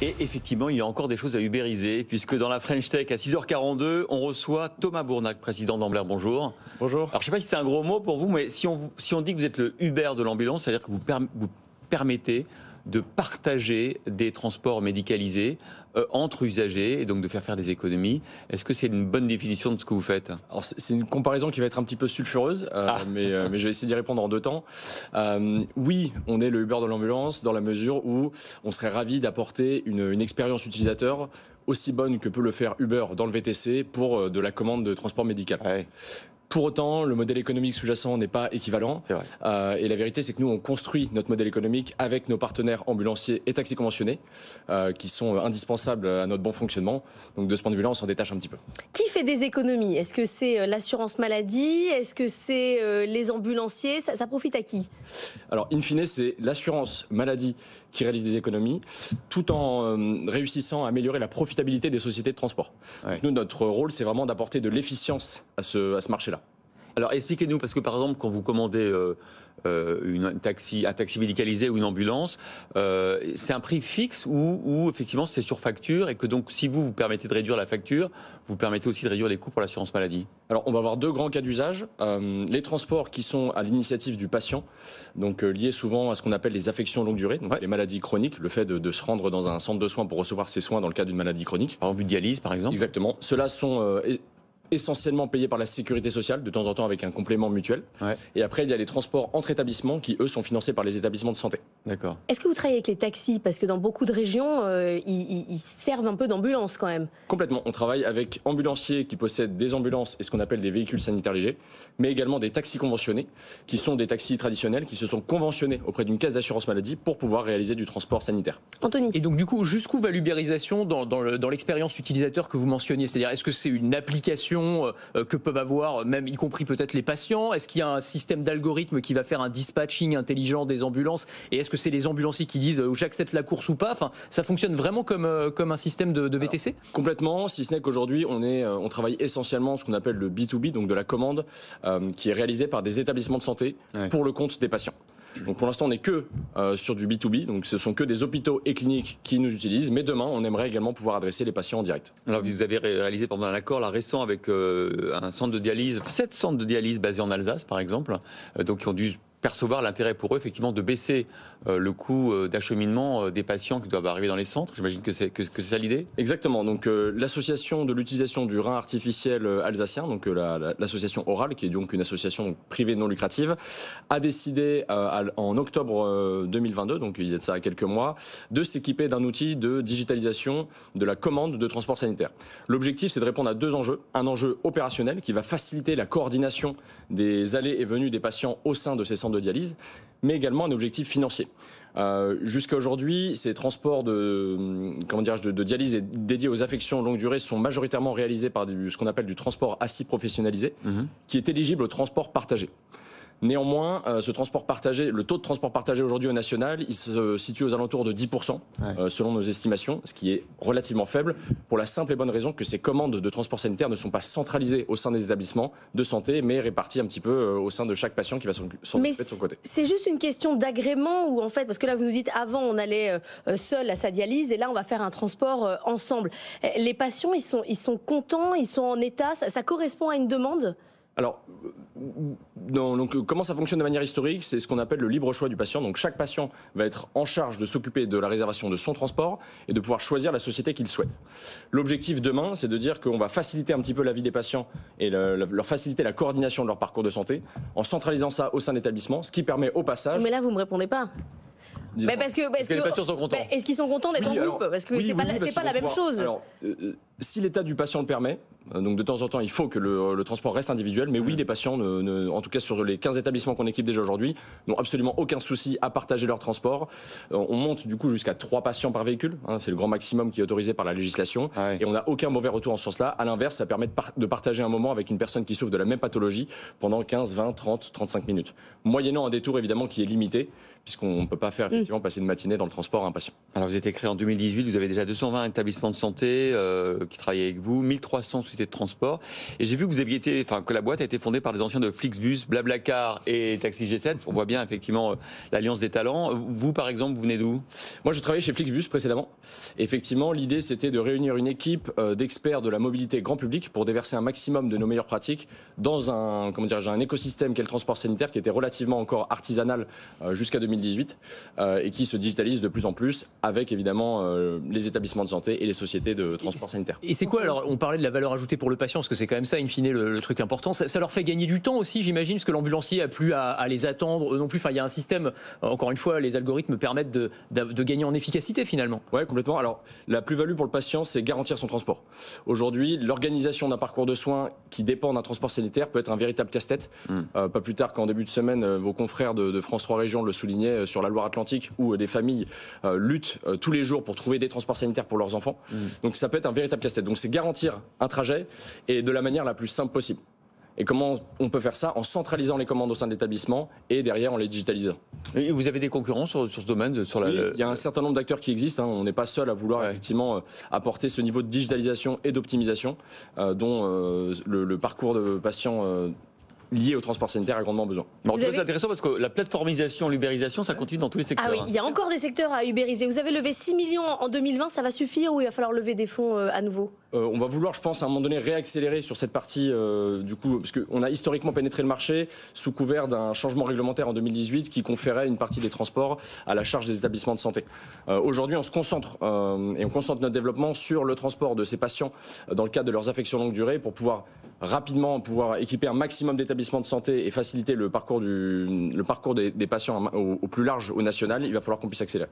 Et effectivement, il y a encore des choses à ubériser, puisque dans la French Tech, à 6h42, on reçoit Thomas Bournac, président d'Ambler. Bonjour. Bonjour. Alors, je ne sais pas si c'est un gros mot pour vous, mais si on, dit que vous êtes le Uber de l'ambulance, c'est-à-dire que vous, vous permettait de partager des transports médicalisés euh, entre usagers et donc de faire faire des économies. Est-ce que c'est une bonne définition de ce que vous faites Alors c'est une comparaison qui va être un petit peu sulfureuse, euh, ah. mais, euh, mais, je vais essayer d'y répondre en deux temps. oui, on est le Uber de l'ambulance dans la mesure où on serait ravi d'apporter une, expérience utilisateur aussi bonne que peut le faire Uber dans le VTC pour de la commande de transport médical. Ah pour autant, le modèle économique sous-jacent n'est pas équivalent. Euh, et la vérité, c'est que nous, on construit notre modèle économique avec nos partenaires ambulanciers et taxis conventionnés, euh, qui sont indispensables à notre bon fonctionnement. Donc de ce point de vue-là, on s'en détache un petit peu. Qui fait des économies Est-ce que c'est euh, l'assurance maladie Est-ce que c'est les ambulanciers ça, profite à qui Alors, in fine, c'est l'assurance maladie qui réalise des économies, tout en réussissant à améliorer la profitabilité des sociétés de transport. Nous, notre rôle, c'est vraiment d'apporter de l'efficience à à ce marché-là. Alors expliquez-nous, parce que par exemple, quand vous commandez euh, euh, une, un taxi, un taxi médicalisé ou une ambulance, euh, c'est un prix fixe ou, effectivement c'est sur facture et que donc si vous vous permettez de réduire la facture, vous permettez aussi de réduire les coûts pour l'assurance maladie Alors on va avoir deux grands cas d'usage. les transports qui sont à l'initiative du patient, donc liés souvent à ce qu'on appelle les affections longue durée, les maladies chroniques, le fait de, se rendre dans un centre de soins pour recevoir ses soins dans le cas d'une maladie chronique. Par exemple, dialyse par exemple Exactement. Ceux-là sont essentiellement payés par la sécurité sociale, de temps en temps avec un complément mutuel. Et après, il y a les transports entre établissements qui, eux, sont financés par les établissements de santé. D'accord. Est-ce que vous travaillez avec les taxis Parce que dans beaucoup de régions, euh, ils, servent un peu d'ambulance quand même. Complètement. On travaille avec ambulanciers qui possèdent des ambulances et ce qu'on appelle des véhicules sanitaires légers, mais également des taxis conventionnés, qui sont des taxis traditionnels, qui se sont conventionnés auprès d'une caisse d'assurance maladie pour pouvoir réaliser du transport sanitaire. Anthony. Et donc, du coup, jusqu'où va l'ubérisation dans, l'expérience utilisateur que vous mentionniez C'est-à-dire, est-ce que c'est une application euh, que peuvent avoir, même y compris peut-être les patients Est-ce qu'il y a un système d'algorithme qui va faire un dispatching intelligent des ambulances Et est-ce que c'est les ambulanciers qui disent euh, j'accepte la course ou pas enfin, Ça fonctionne vraiment comme, euh, un système de, VTC Complètement, si ce n'est qu'aujourd'hui, on, on travaille essentiellement ce qu'on appelle le B2B, donc de la commande, qui est réalisée par des établissements de santé pour le compte des patients. Donc pour l'instant, on n'est que euh, sur du B2B, donc ce sont que des hôpitaux et cliniques qui nous utilisent, mais demain, on aimerait également pouvoir adresser les patients en direct. Alors vous avez réalisé pendant un accord récent avec euh, un centre de dialyse, sept centres de dialyse basés en Alsace par exemple, euh, donc qui ont dû percevoir l'intérêt pour eux, effectivement, de baisser euh, le coût euh, d'acheminement euh, des patients qui doivent arriver dans les centres. J'imagine que c'est que, c'est ça l'idée Exactement. Donc, l'association de l'utilisation du rein artificiel alsacien, donc l'association Orale, qui est donc une association privée non lucrative, a décidé en octobre 2022, donc il y a de ça quelques mois, de s'équiper d'un outil de digitalisation de la commande de transport sanitaire. L'objectif, c'est de répondre à deux enjeux. Un enjeu opérationnel qui va faciliter la coordination des allées et venues des patients au sein de ces centres de dialyse, mais également un objectif financier. Euh, jusqu'à aujourd'hui, ces transports de, hum, comment de, dialyse dédiés aux affections longue durée sont majoritairement réalisés par ce qu'on appelle du transport assis professionnalisé, mmh. qui est éligible au transport partagé. Néanmoins, euh, le taux de transport partagé aujourd'hui au national, il se situe aux alentours de 10%, euh, selon nos estimations, ce qui est relativement faible, pour la simple et bonne raison que ces commandes de transport sanitaire ne sont pas centralisées au sein des établissements de santé, mais réparties un petit peu euh, au sein de chaque patient qui va s'en de son côté. C'est juste une question d'agrément, ou en fait, parce que là, vous nous dites, avant, on allait seul à sa dialyse, et là, on va faire un transport ensemble. Les patients, ils sont, contents, ils sont en état, ça correspond à une demande alors, donc, euh, comment ça fonctionne de manière historique C'est ce qu'on appelle le libre choix du patient. Donc, chaque patient va être en charge de s'occuper de la réservation de son transport et de pouvoir choisir la société qu'il souhaite. L'objectif demain, c'est de dire qu'on va faciliter un petit peu la vie des patients et leur faciliter la coordination de leur parcours de santé en centralisant ça au sein de l'établissement, ce qui permet au passage. Mais là, vous ne me répondez pas. Mais parce que, les patients sont contents. Bah, est-ce qu'ils sont contents d'être en groupe Parce que c'est pas, la même chose. Alors, euh, euh, si l'état du patient le permet, euh, donc de temps en temps, il faut que le, transport reste individuel, mais oui, les patients, en tout cas sur les 15 établissements qu'on équipe déjà aujourd'hui, n'ont absolument aucun souci à partager leur transport. Euh, on monte du coup jusqu'à 3 patients par véhicule, hein, c'est le grand maximum qui est autorisé par la législation, ah et on n'a aucun mauvais retour en ce sens-là. À l'inverse, ça permet de, partager un moment avec une personne qui souffre de la même pathologie pendant 15, 20, 30, 35 minutes, moyennant un détour évidemment qui est limité, puisqu'on ne peut pas faire mm. effectivement passer une matinée dans le transport à un patient. Alors vous êtes créé en 2018, vous avez déjà 220 établissements de santé, euh, qui travaillait avec vous, 1300 sociétés de transport. Et j'ai vu que vous aviez été, enfin, que la boîte a été fondée par les anciens de Flixbus, Blablacar et Taxi G7. On voit bien effectivement euh, l'alliance des talents. Vous, par exemple, vous venez d'où Moi, je travaillais chez Flixbus précédemment. Effectivement, l'idée, c'était de réunir une équipe euh, d'experts de la mobilité grand public pour déverser un maximum de nos meilleures pratiques dans un, comment dire, un écosystème qu'est le transport sanitaire qui était relativement encore artisanal euh, jusqu'à 2018 et qui se digitalise de plus en plus avec évidemment les établissements de santé et les sociétés de transport sanitaire. Et c'est quoi alors On parlait de la valeur ajoutée pour le patient, parce que c'est quand même ça, in fine, le, le truc important. Ça, leur fait gagner du temps aussi, j'imagine, parce que l'ambulancier a plus à, les attendre non plus. Enfin, il y a un système. Encore une fois, les algorithmes permettent de, de, gagner en efficacité finalement. Ouais, complètement. Alors, la plus-value pour le patient, c'est garantir son transport. Aujourd'hui, l'organisation d'un parcours de soins qui dépend d'un transport sanitaire peut être un véritable casse-tête. Hmm. Euh, pas plus tard qu'en début de semaine, euh, vos confrères de, France 3 Régions le soulignaient euh, sur la Loire-Atlantique, où des familles luttent tous les jours pour trouver des transports sanitaires pour leurs enfants. Hmm. Donc, ça peut être un véritable donc c'est garantir un trajet et de la manière la plus simple possible. Et comment on peut faire ça En centralisant les commandes au sein de l'établissement et derrière en les digitalisant. Et vous avez des concurrents sur, ce domaine sur Il y a un certain nombre d'acteurs qui existent. Hein. On n'est pas seul à vouloir effectivement euh, apporter ce niveau de digitalisation et d'optimisation euh, dont euh, le, parcours de patient liés au transport sanitaire a grandement besoin. C'est intéressant parce que la plateformisation, l'ubérisation, ça continue dans tous les secteurs. Ah oui, hein. il y a encore des secteurs à ubériser. Vous avez levé 6 millions en 2020, ça va suffire ou il va falloir lever des fonds euh, à nouveau euh, on va vouloir, je pense, à un moment donné, réaccélérer sur cette partie, euh, du coup, parce qu'on a historiquement pénétré le marché sous couvert d'un changement réglementaire en 2018 qui conférait une partie des transports à la charge des établissements de santé. Euh, aujourd'hui, on se concentre et on concentre notre développement sur le transport de ces patients dans le cadre de leurs affections longue durée pour pouvoir rapidement pouvoir équiper un maximum d'établissements de santé et faciliter le parcours, du, le parcours des, patients au plus large, au national. Il va falloir qu'on puisse accélérer.